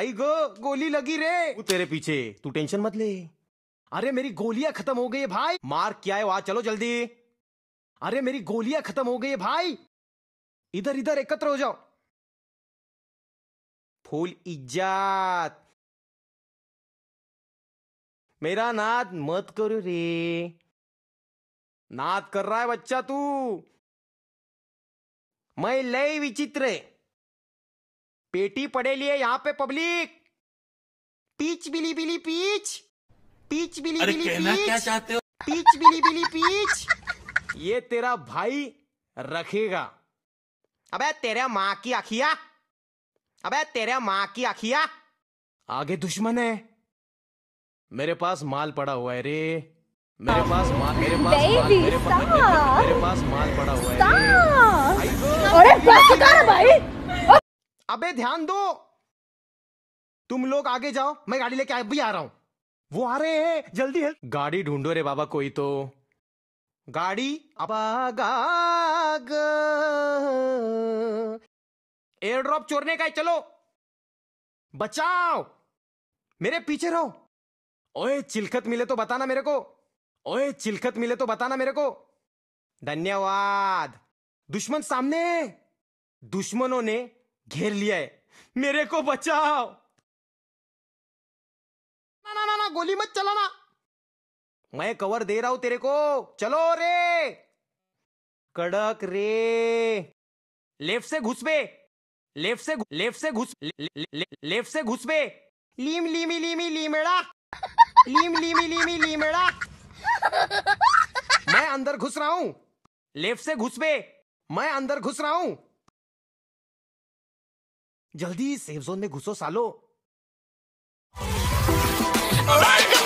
आई गो गोली लगी रे तेरे पीछे तू टेंशन मत ले अरे मेरी गोलियां खत्म हो गई भाई मार क्या है वहां चलो जल्दी अरे मेरी गोलियां खत्म हो गई भाई इधर इधर एकत्र हो जाओ फूल इज्जत मेरा नाद मत करो रे नाद कर रहा है बच्चा तू मैं लय विचित्र है पेटी पड़े लिए यहाँ पे पब्लिक पीच बिली बिली पीच पीच बिली बिली पीच क्या चाहते हो पीच बिली बिली पीच ये तेरा भाई रखेगा अबे तेरे माँ की अखिया अबे तेरे माँ की अखिया आगे दुश्मन है मेरे पास माल पड़ा हुआ है रे मेरे पास माल मेरे पास माल मेरे पास माल पड़ा हुआ है अरे भाई अबे ध्यान दो तुम लोग आगे जाओ मैं गाड़ी लेके अभी आ रहा हूं वो आ रहे हैं जल्दी है गाड़ी ढूंढो रे बाबा कोई तो गाड़ी एयर ड्रॉप चोरने का है चलो बचाओ मेरे पीछे रहो ओए चिलखत मिले तो बताना मेरे को ओए चिलखत मिले तो बताना मेरे को धन्यवाद दुश्मन सामने दुश्मनों ने घेर लिया है मेरे को बचाओ ना ना ना ना गोली मत चलाना मैं कवर दे रहा हूं तेरे को चलो रे कड़क रे लेफ्ट से घुस पे लेफ्ट से लेफ्ट से घुस लेफ्ट से घुस पे लीम लीमी लीमी लीमेड़ा लीम लीमी लीमी लीमेड़ा मैं अंदर घुस रहा हूं लेफ्ट से घुस पे मैं अंदर घुस रहा हूं जल्दी सेफ जोन में घुसो सालो